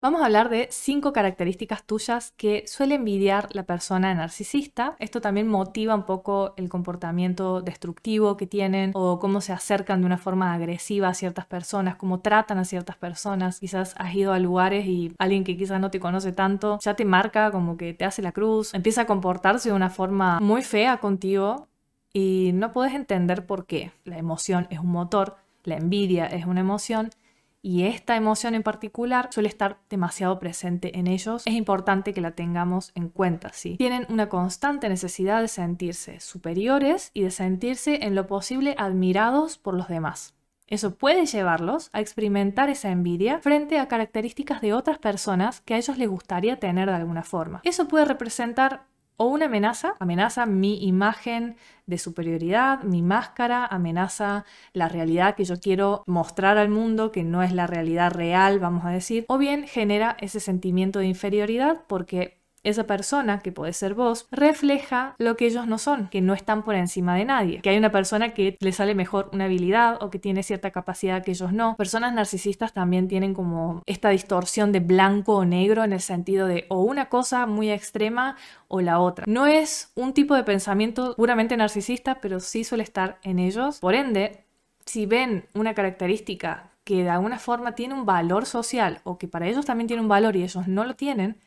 Vamos a hablar de cinco características tuyas que suele envidiar la persona narcisista. Esto también motiva un poco el comportamiento destructivo que tienen o cómo se acercan de una forma agresiva a ciertas personas, cómo tratan a ciertas personas. Quizás has ido a lugares y alguien que quizás no te conoce tanto ya te marca como que te hace la cruz, empieza a comportarse de una forma muy fea contigo y no puedes entender por qué. La emoción es un motor, la envidia es una emoción y esta emoción en particular suele estar demasiado presente en ellos, es importante que la tengamos en cuenta, ¿sí? Tienen una constante necesidad de sentirse superiores y de sentirse en lo posible admirados por los demás. Eso puede llevarlos a experimentar esa envidia frente a características de otras personas que a ellos les gustaría tener de alguna forma. Eso puede representar o una amenaza, amenaza mi imagen de superioridad, mi máscara, amenaza la realidad que yo quiero mostrar al mundo, que no es la realidad real, vamos a decir, o bien genera ese sentimiento de inferioridad porque esa persona, que puede ser vos, refleja lo que ellos no son, que no están por encima de nadie, que hay una persona que le sale mejor una habilidad o que tiene cierta capacidad que ellos no. Personas narcisistas también tienen como esta distorsión de blanco o negro en el sentido de o una cosa muy extrema o la otra. No es un tipo de pensamiento puramente narcisista, pero sí suele estar en ellos. Por ende, si ven una característica que de alguna forma tiene un valor social o que para ellos también tiene un valor y ellos no lo tienen,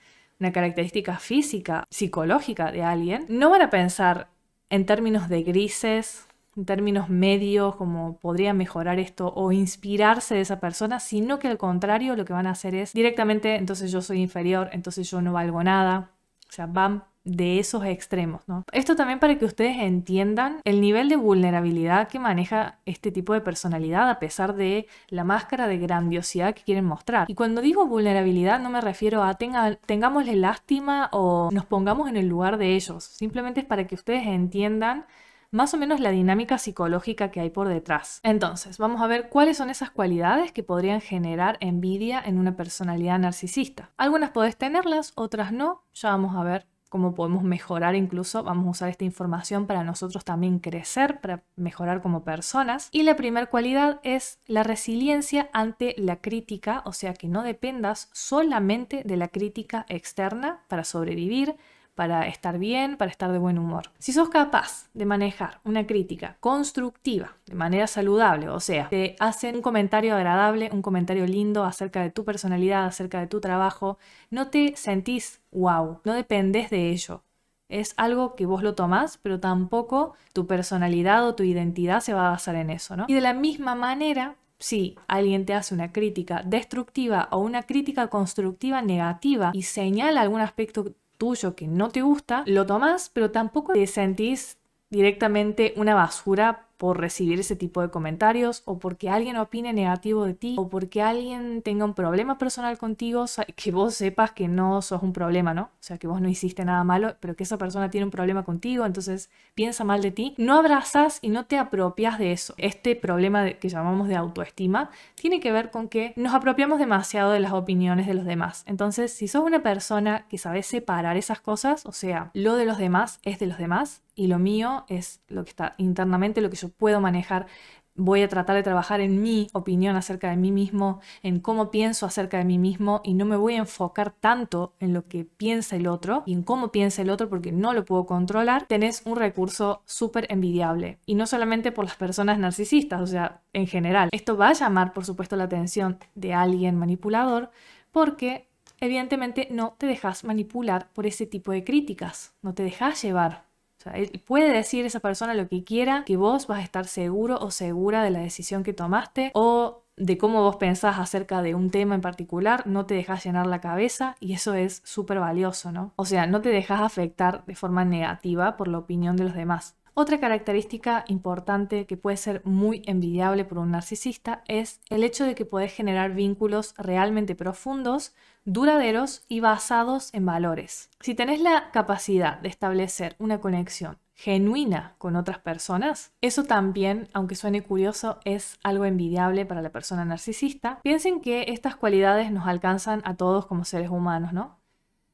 una característica física, psicológica de alguien, no van a pensar en términos de grises, en términos medios, como podría mejorar esto o inspirarse de esa persona, sino que al contrario lo que van a hacer es directamente, entonces yo soy inferior, entonces yo no valgo nada. O sea, van de esos extremos, ¿no? Esto también para que ustedes entiendan el nivel de vulnerabilidad que maneja este tipo de personalidad a pesar de la máscara de grandiosidad que quieren mostrar. Y cuando digo vulnerabilidad no me refiero a tenga, tengámosle lástima o nos pongamos en el lugar de ellos, simplemente es para que ustedes entiendan más o menos la dinámica psicológica que hay por detrás. Entonces, vamos a ver cuáles son esas cualidades que podrían generar envidia en una personalidad narcisista. Algunas podés tenerlas, otras no, ya vamos a ver cómo podemos mejorar incluso, vamos a usar esta información para nosotros también crecer, para mejorar como personas. Y la primera cualidad es la resiliencia ante la crítica, o sea que no dependas solamente de la crítica externa para sobrevivir, para estar bien, para estar de buen humor. Si sos capaz de manejar una crítica constructiva de manera saludable, o sea, te hacen un comentario agradable, un comentario lindo acerca de tu personalidad, acerca de tu trabajo, no te sentís wow, no dependés de ello. Es algo que vos lo tomás, pero tampoco tu personalidad o tu identidad se va a basar en eso, ¿no? Y de la misma manera, si alguien te hace una crítica destructiva o una crítica constructiva negativa y señala algún aspecto tuyo que no te gusta, lo tomas, pero tampoco te sentís directamente una basura por recibir ese tipo de comentarios o porque alguien opine negativo de ti o porque alguien tenga un problema personal contigo, que vos sepas que no sos un problema, ¿no? O sea, que vos no hiciste nada malo, pero que esa persona tiene un problema contigo, entonces piensa mal de ti. No abrazas y no te apropias de eso. Este problema que llamamos de autoestima tiene que ver con que nos apropiamos demasiado de las opiniones de los demás. Entonces, si sos una persona que sabe separar esas cosas, o sea, lo de los demás es de los demás y lo mío es lo que está internamente, lo que yo puedo manejar. Voy a tratar de trabajar en mi opinión acerca de mí mismo, en cómo pienso acerca de mí mismo y no me voy a enfocar tanto en lo que piensa el otro y en cómo piensa el otro porque no lo puedo controlar. Tenés un recurso súper envidiable y no solamente por las personas narcisistas, o sea, en general. Esto va a llamar, por supuesto, la atención de alguien manipulador porque evidentemente no te dejas manipular por ese tipo de críticas, no te dejas llevar o sea, puede decir esa persona lo que quiera, que vos vas a estar seguro o segura de la decisión que tomaste o de cómo vos pensás acerca de un tema en particular, no te dejas llenar la cabeza y eso es súper valioso, ¿no? O sea, no te dejas afectar de forma negativa por la opinión de los demás. Otra característica importante que puede ser muy envidiable por un narcisista es el hecho de que podés generar vínculos realmente profundos, duraderos y basados en valores. Si tenés la capacidad de establecer una conexión genuina con otras personas, eso también, aunque suene curioso, es algo envidiable para la persona narcisista. Piensen que estas cualidades nos alcanzan a todos como seres humanos, ¿no?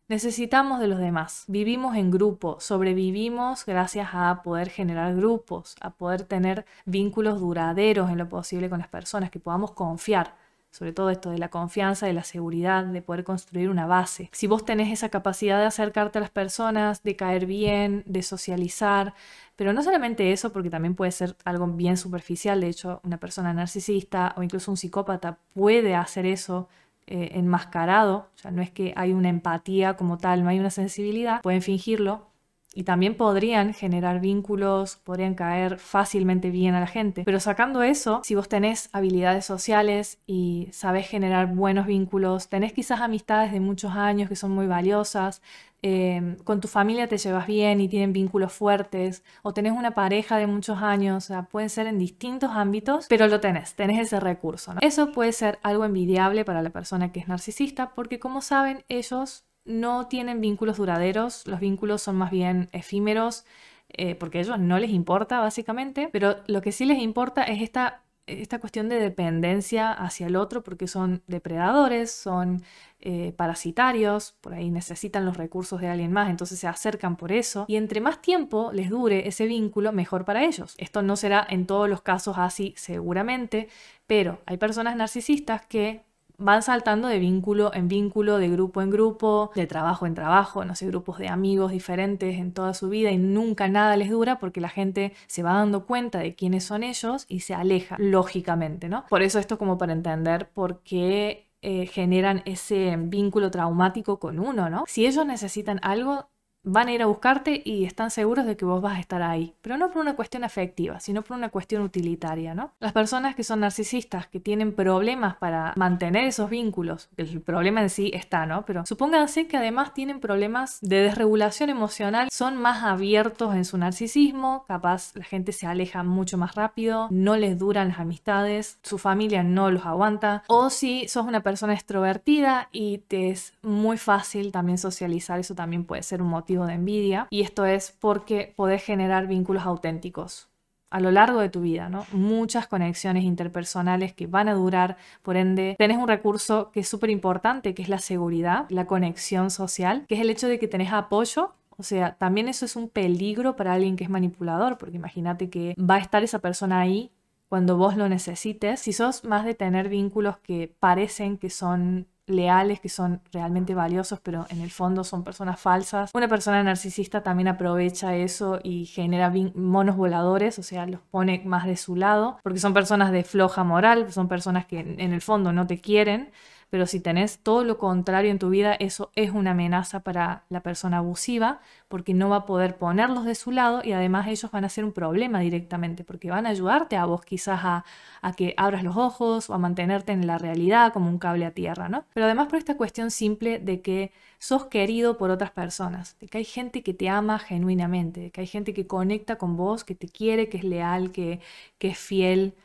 Necesitamos de los demás. Vivimos en grupo, sobrevivimos gracias a poder generar grupos, a poder tener vínculos duraderos en lo posible con las personas, que podamos confiar. Sobre todo esto de la confianza, de la seguridad, de poder construir una base. Si vos tenés esa capacidad de acercarte a las personas, de caer bien, de socializar, pero no solamente eso, porque también puede ser algo bien superficial. De hecho, una persona narcisista o incluso un psicópata puede hacer eso eh, enmascarado, o sea, no es que hay una empatía como tal, no hay una sensibilidad, pueden fingirlo, y también podrían generar vínculos, podrían caer fácilmente bien a la gente. Pero sacando eso, si vos tenés habilidades sociales y sabés generar buenos vínculos, tenés quizás amistades de muchos años que son muy valiosas, Em, con tu familia te llevas bien y tienen vínculos fuertes, o tenés una pareja de muchos años, o sea, pueden ser en distintos ámbitos, pero lo tenés, tenés ese recurso. Eso puede ser algo envidiable para la persona que es narcisista, porque como saben, ellos no tienen vínculos duraderos, los vínculos son más bien efímeros, eh, porque a ellos no les importa básicamente, pero lo que sí les importa es esta esta cuestión de dependencia hacia el otro porque son depredadores, son eh, parasitarios, por ahí necesitan los recursos de alguien más, entonces se acercan por eso y entre más tiempo les dure ese vínculo, mejor para ellos. Esto no será en todos los casos así seguramente, pero hay personas narcisistas que van saltando de vínculo en vínculo, de grupo en grupo, de trabajo en trabajo, no sé, grupos de amigos diferentes en toda su vida y nunca nada les dura porque la gente se va dando cuenta de quiénes son ellos y se aleja, lógicamente, ¿no? Por eso esto como para entender por qué eh, generan ese vínculo traumático con uno, ¿no? Si ellos necesitan algo, van a ir a buscarte y están seguros de que vos vas a estar ahí, pero no por una cuestión afectiva, sino por una cuestión utilitaria, ¿no? Las personas que son narcisistas, que tienen problemas para mantener esos vínculos, el problema en sí está, ¿no? Pero supónganse que además tienen problemas de desregulación emocional, son más abiertos en su narcisismo, capaz la gente se aleja mucho más rápido, no les duran las amistades, su familia no los aguanta, o si sos una persona extrovertida y te es muy fácil también socializar, eso también puede ser un motivo de envidia y esto es porque podés generar vínculos auténticos a lo largo de tu vida, ¿no? Muchas conexiones interpersonales que van a durar, por ende, tenés un recurso que es súper importante, que es la seguridad, la conexión social, que es el hecho de que tenés apoyo. O sea, también eso es un peligro para alguien que es manipulador, porque imagínate que va a estar esa persona ahí cuando vos lo necesites. Si sos más de tener vínculos que parecen que son leales, que son realmente valiosos, pero en el fondo son personas falsas. Una persona narcisista también aprovecha eso y genera monos voladores, o sea, los pone más de su lado, porque son personas de floja moral, son personas que en el fondo no te quieren pero si tenés todo lo contrario en tu vida, eso es una amenaza para la persona abusiva porque no va a poder ponerlos de su lado y además ellos van a ser un problema directamente porque van a ayudarte a vos quizás a, que abras los ojos o a mantenerte en la realidad como un cable a tierra, ¿no? Pero además por esta cuestión simple de que sos querido por otras personas, de que hay gente que te ama genuinamente, de que hay gente que conecta con vos, que te quiere, que es leal, que, que es fiel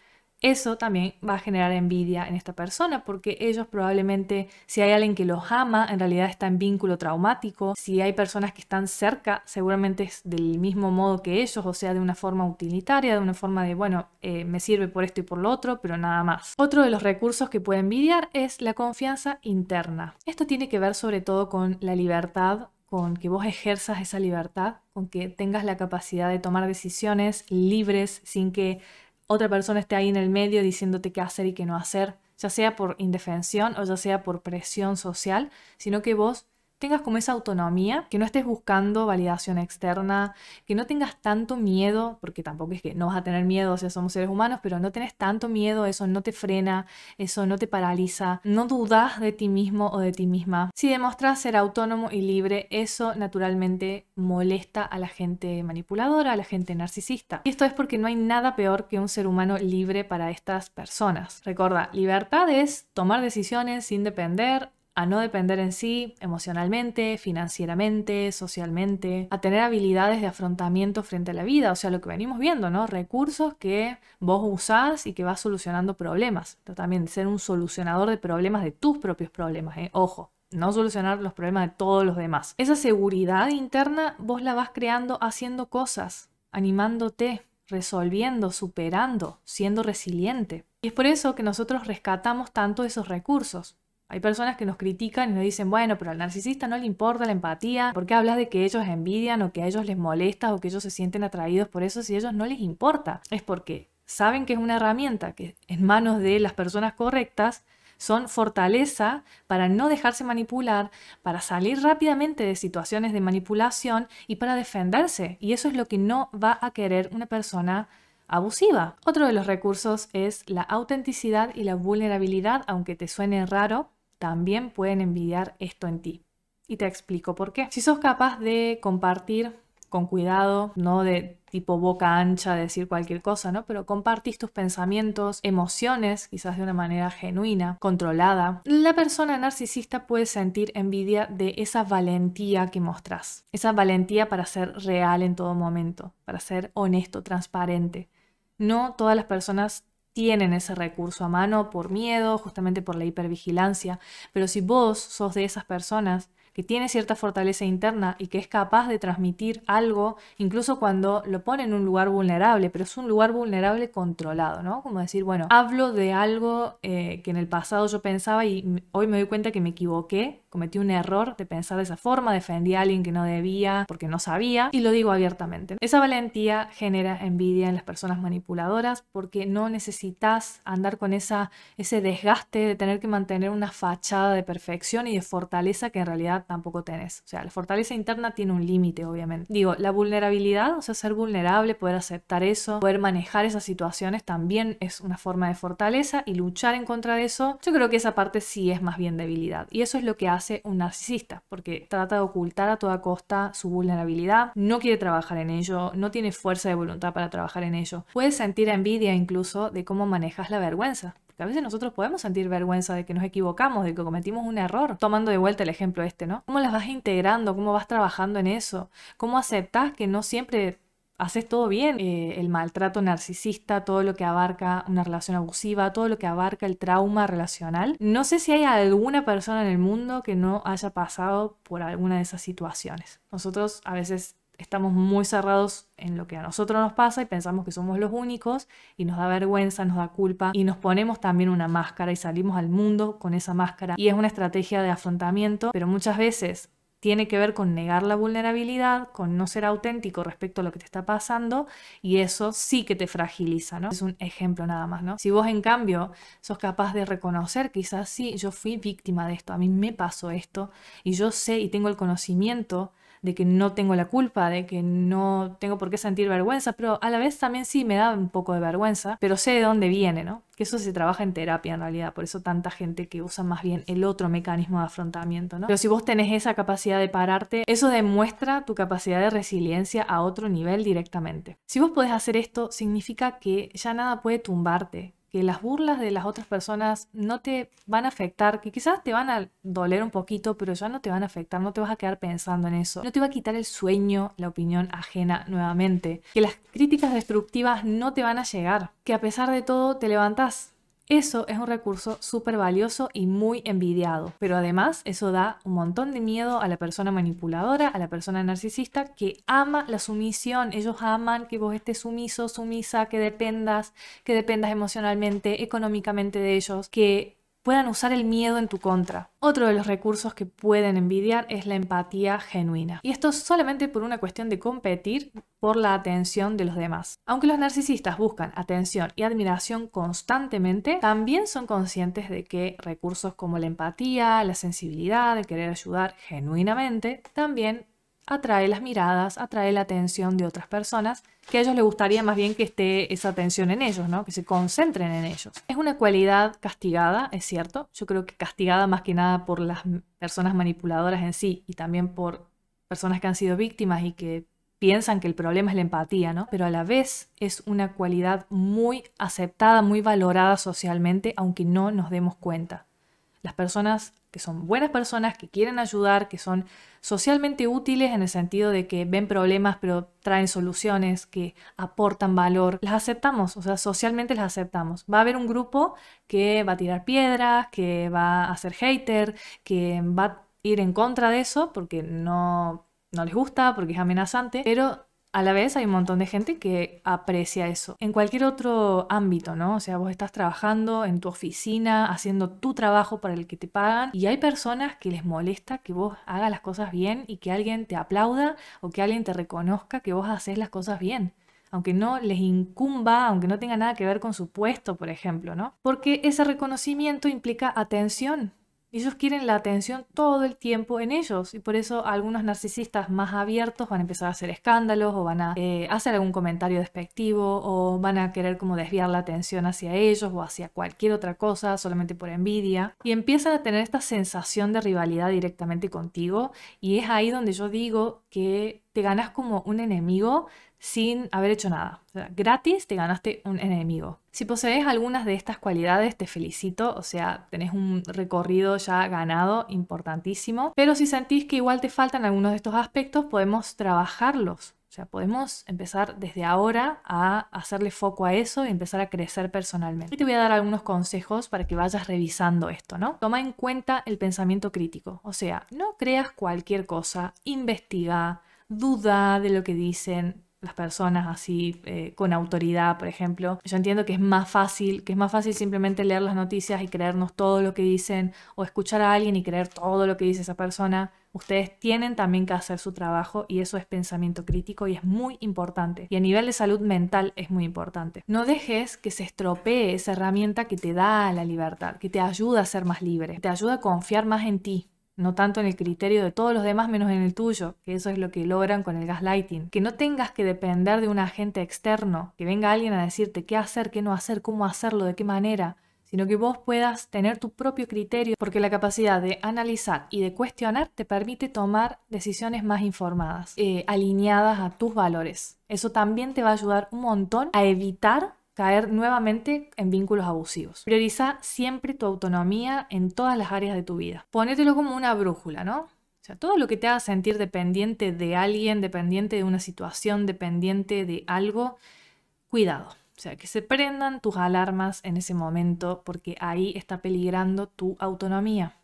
eso también va a generar envidia en esta persona porque ellos probablemente, si hay alguien que los ama, en realidad está en vínculo traumático, si hay personas que están cerca, seguramente es del mismo modo que ellos, o sea, de una forma utilitaria, de una forma de, bueno, eh, me sirve por esto y por lo otro, pero nada más. Otro de los recursos que puede envidiar es la confianza interna. Esto tiene que ver sobre todo con la libertad con que vos ejerzas esa libertad, con que tengas la capacidad de tomar decisiones libres sin que otra persona esté ahí en el medio diciéndote qué hacer y qué no hacer, ya sea por indefensión o ya sea por presión social, sino que vos tengas como esa autonomía, que no estés buscando validación externa, que no tengas tanto miedo, porque tampoco es que no vas a tener miedo, o sea, somos seres humanos, pero no tenés tanto miedo, eso no te frena, eso no te paraliza, no dudas de ti mismo o de ti misma. Si demostras ser autónomo y libre, eso naturalmente molesta a la gente manipuladora, a la gente narcisista. Y esto es porque no hay nada peor que un ser humano libre para estas personas. Recuerda, libertad es tomar decisiones sin depender a no depender en sí emocionalmente, financieramente, socialmente, a tener habilidades de afrontamiento frente a la vida, o sea, lo que venimos viendo, ¿no? Recursos que vos usás y que vas solucionando problemas. también ser un solucionador de problemas, de tus propios problemas, ¿eh? ojo. No solucionar los problemas de todos los demás. Esa seguridad interna vos la vas creando haciendo cosas, animándote, resolviendo, superando, siendo resiliente. Y es por eso que nosotros rescatamos tanto esos recursos, hay personas que nos critican y nos dicen, bueno, pero al narcisista no le importa la empatía, ¿por qué hablas de que ellos envidian o que a ellos les molesta o que ellos se sienten atraídos por eso si a ellos no les importa? Es porque saben que es una herramienta que en manos de las personas correctas son fortaleza para no dejarse manipular, para salir rápidamente de situaciones de manipulación y para defenderse. Y eso es lo que no va a querer una persona abusiva. Otro de los recursos es la autenticidad y la vulnerabilidad, aunque te suene raro, también pueden envidiar esto en ti. Y te explico por qué. Si sos capaz de compartir con cuidado, no de tipo boca ancha decir cualquier cosa, ¿no? Pero compartís tus pensamientos, emociones, quizás de una manera genuina, controlada. La persona narcisista puede sentir envidia de esa valentía que mostrás, esa valentía para ser real en todo momento, para ser honesto, transparente. No todas las personas tienen ese recurso a mano por miedo, justamente por la hipervigilancia, pero si vos sos de esas personas que tiene cierta fortaleza interna y que es capaz de transmitir algo, incluso cuando lo pone en un lugar vulnerable, pero es un lugar vulnerable controlado, ¿no? Como decir, bueno, hablo de algo eh, que en el pasado yo pensaba y hoy me doy cuenta que me equivoqué, cometí un error de pensar de esa forma, defendí a alguien que no debía porque no sabía y lo digo abiertamente. Esa valentía genera envidia en las personas manipuladoras porque no necesitas andar con esa, ese desgaste de tener que mantener una fachada de perfección y de fortaleza que en realidad tampoco tenés. O sea, la fortaleza interna tiene un límite, obviamente. Digo, la vulnerabilidad, o sea, ser vulnerable, poder aceptar eso, poder manejar esas situaciones también es una forma de fortaleza y luchar en contra de eso, yo creo que esa parte sí es más bien debilidad. Y eso es lo que hace un narcisista, porque trata de ocultar a toda costa su vulnerabilidad, no quiere trabajar en ello, no tiene fuerza de voluntad para trabajar en ello. Puedes sentir envidia incluso de cómo manejas la vergüenza. Porque a veces nosotros podemos sentir vergüenza de que nos equivocamos, de que cometimos un error, tomando de vuelta el ejemplo este, ¿no? ¿Cómo las vas integrando? ¿Cómo vas trabajando en eso? ¿Cómo aceptas que no siempre haces todo bien. Eh, el maltrato narcisista, todo lo que abarca una relación abusiva, todo lo que abarca el trauma relacional. No sé si hay alguna persona en el mundo que no haya pasado por alguna de esas situaciones. Nosotros a veces estamos muy cerrados en lo que a nosotros nos pasa y pensamos que somos los únicos y nos da vergüenza, nos da culpa y nos ponemos también una máscara y salimos al mundo con esa máscara y es una estrategia de afrontamiento, pero muchas veces tiene que ver con negar la vulnerabilidad, con no ser auténtico respecto a lo que te está pasando y eso sí que te fragiliza, ¿no? Es un ejemplo nada más, ¿no? Si vos en cambio sos capaz de reconocer, quizás sí, yo fui víctima de esto, a mí me pasó esto y yo sé y tengo el conocimiento de que no tengo la culpa, de que no tengo por qué sentir vergüenza, pero a la vez también sí me da un poco de vergüenza, pero sé de dónde viene, ¿no? Que eso se trabaja en terapia en realidad, por eso tanta gente que usa más bien el otro mecanismo de afrontamiento, ¿no? Pero si vos tenés esa capacidad de pararte, eso demuestra tu capacidad de resiliencia a otro nivel directamente. Si vos podés hacer esto, significa que ya nada puede tumbarte, que las burlas de las otras personas no te van a afectar, que quizás te van a doler un poquito, pero ya no te van a afectar, no te vas a quedar pensando en eso. No te va a quitar el sueño la opinión ajena nuevamente. Que las críticas destructivas no te van a llegar, que a pesar de todo te levantas. Eso es un recurso súper valioso y muy envidiado, pero además eso da un montón de miedo a la persona manipuladora, a la persona narcisista que ama la sumisión, ellos aman que vos estés sumiso, sumisa, que dependas, que dependas emocionalmente, económicamente de ellos, que puedan usar el miedo en tu contra. Otro de los recursos que pueden envidiar es la empatía genuina. Y esto solamente por una cuestión de competir por la atención de los demás. Aunque los narcisistas buscan atención y admiración constantemente, también son conscientes de que recursos como la empatía, la sensibilidad, el querer ayudar genuinamente, también atrae las miradas, atrae la atención de otras personas, que a ellos les gustaría más bien que esté esa atención en ellos, ¿no? Que se concentren en ellos. Es una cualidad castigada, es cierto. Yo creo que castigada más que nada por las personas manipuladoras en sí y también por personas que han sido víctimas y que piensan que el problema es la empatía, ¿no? Pero a la vez es una cualidad muy aceptada, muy valorada socialmente, aunque no nos demos cuenta las personas que son buenas personas, que quieren ayudar, que son socialmente útiles en el sentido de que ven problemas pero traen soluciones, que aportan valor, las aceptamos, o sea, socialmente las aceptamos. Va a haber un grupo que va a tirar piedras, que va a hacer hater, que va a ir en contra de eso porque no, no les gusta, porque es amenazante, pero a la vez hay un montón de gente que aprecia eso. En cualquier otro ámbito, ¿no? O sea, vos estás trabajando en tu oficina, haciendo tu trabajo para el que te pagan y hay personas que les molesta que vos hagas las cosas bien y que alguien te aplauda o que alguien te reconozca que vos haces las cosas bien aunque no les incumba, aunque no tenga nada que ver con su puesto, por ejemplo, ¿no? Porque ese reconocimiento implica atención ellos quieren la atención todo el tiempo en ellos y por eso algunos narcisistas más abiertos van a empezar a hacer escándalos o van a eh, hacer algún comentario despectivo o van a querer como desviar la atención hacia ellos o hacia cualquier otra cosa solamente por envidia y empiezan a tener esta sensación de rivalidad directamente contigo y es ahí donde yo digo que te ganas como un enemigo sin haber hecho nada. O sea, gratis te ganaste un enemigo. Si posees algunas de estas cualidades, te felicito, o sea, tenés un recorrido ya ganado importantísimo, pero si sentís que igual te faltan algunos de estos aspectos, podemos trabajarlos. O sea, podemos empezar desde ahora a hacerle foco a eso y empezar a crecer personalmente. Y te voy a dar algunos consejos para que vayas revisando esto, ¿no? Toma en cuenta el pensamiento crítico. O sea, no creas cualquier cosa, investiga, duda de lo que dicen, las personas así eh, con autoridad, por ejemplo. Yo entiendo que es más fácil, que es más fácil simplemente leer las noticias y creernos todo lo que dicen o escuchar a alguien y creer todo lo que dice esa persona. Ustedes tienen también que hacer su trabajo y eso es pensamiento crítico y es muy importante. Y a nivel de salud mental es muy importante. No dejes que se estropee esa herramienta que te da la libertad, que te ayuda a ser más libre, te ayuda a confiar más en ti, no tanto en el criterio de todos los demás menos en el tuyo, que eso es lo que logran con el gaslighting. Que no tengas que depender de un agente externo, que venga alguien a decirte qué hacer, qué no hacer, cómo hacerlo, de qué manera, sino que vos puedas tener tu propio criterio, porque la capacidad de analizar y de cuestionar te permite tomar decisiones más informadas, eh, alineadas a tus valores. Eso también te va a ayudar un montón a evitar caer nuevamente en vínculos abusivos. Prioriza siempre tu autonomía en todas las áreas de tu vida. Ponételo como una brújula, ¿no? O sea, todo lo que te haga sentir dependiente de alguien, dependiente de una situación, dependiente de algo, cuidado. O sea, que se prendan tus alarmas en ese momento porque ahí está peligrando tu autonomía.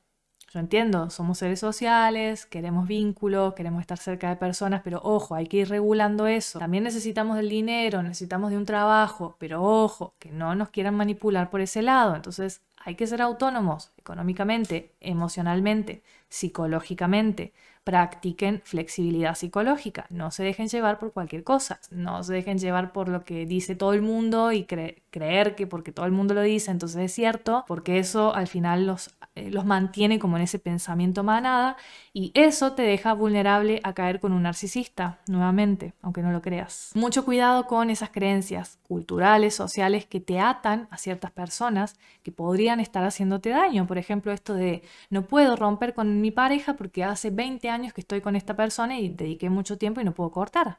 Yo entiendo, somos seres sociales, queremos vínculos, queremos estar cerca de personas, pero ojo, hay que ir regulando eso. También necesitamos del dinero, necesitamos de un trabajo, pero ojo, que no nos quieran manipular por ese lado. Entonces, hay que ser autónomos económicamente, emocionalmente, psicológicamente. Practiquen flexibilidad psicológica. No se dejen llevar por cualquier cosa. No se dejen llevar por lo que dice todo el mundo y creer que porque todo el mundo lo dice, entonces es cierto, porque eso al final los, eh, los mantiene como en ese pensamiento manada y eso te deja vulnerable a caer con un narcisista, nuevamente, aunque no lo creas. Mucho cuidado con esas creencias culturales, sociales que te atan a ciertas personas que podrían estar haciéndote daño. Por ejemplo, esto de no puedo romper con mi pareja porque hace 20 años que estoy con esta persona y dediqué mucho tiempo y no puedo cortar.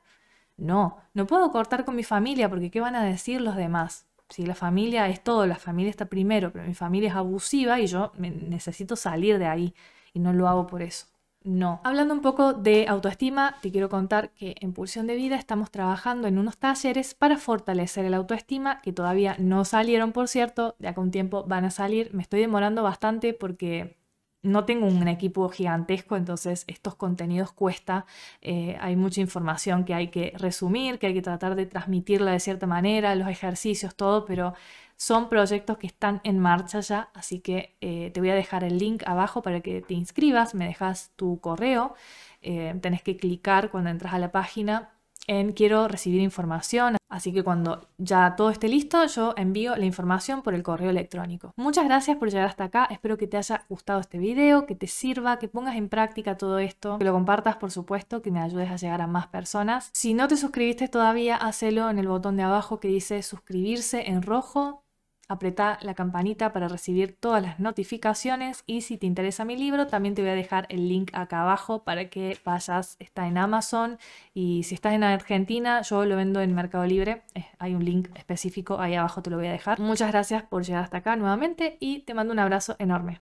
No, no puedo cortar con mi familia porque ¿qué van a decir los demás? Si la familia es todo, la familia está primero, pero mi familia es abusiva y yo necesito salir de ahí y no lo hago por eso no. Hablando un poco de autoestima, te quiero contar que en Pulsión de Vida estamos trabajando en unos talleres para fortalecer el autoestima, que todavía no salieron, por cierto, de acá un tiempo van a salir. Me estoy demorando bastante porque no tengo un equipo gigantesco, entonces estos contenidos cuesta, eh, hay mucha información que hay que resumir, que hay que tratar de transmitirla de cierta manera, los ejercicios, todo, pero son proyectos que están en marcha ya, así que eh, te voy a dejar el link abajo para que te inscribas, me dejas tu correo, eh, tenés que clicar cuando entras a la página en quiero recibir información, así que cuando ya todo esté listo yo envío la información por el correo electrónico. Muchas gracias por llegar hasta acá, espero que te haya gustado este video, que te sirva, que pongas en práctica todo esto, que lo compartas por supuesto, que me ayudes a llegar a más personas. Si no te suscribiste todavía, hacelo en el botón de abajo que dice suscribirse en rojo, Apreta la campanita para recibir todas las notificaciones y si te interesa mi libro también te voy a dejar el link acá abajo para que vayas, está en Amazon y si estás en Argentina yo lo vendo en Mercado Libre, eh, hay un link específico ahí abajo te lo voy a dejar. Muchas gracias por llegar hasta acá nuevamente y te mando un abrazo enorme.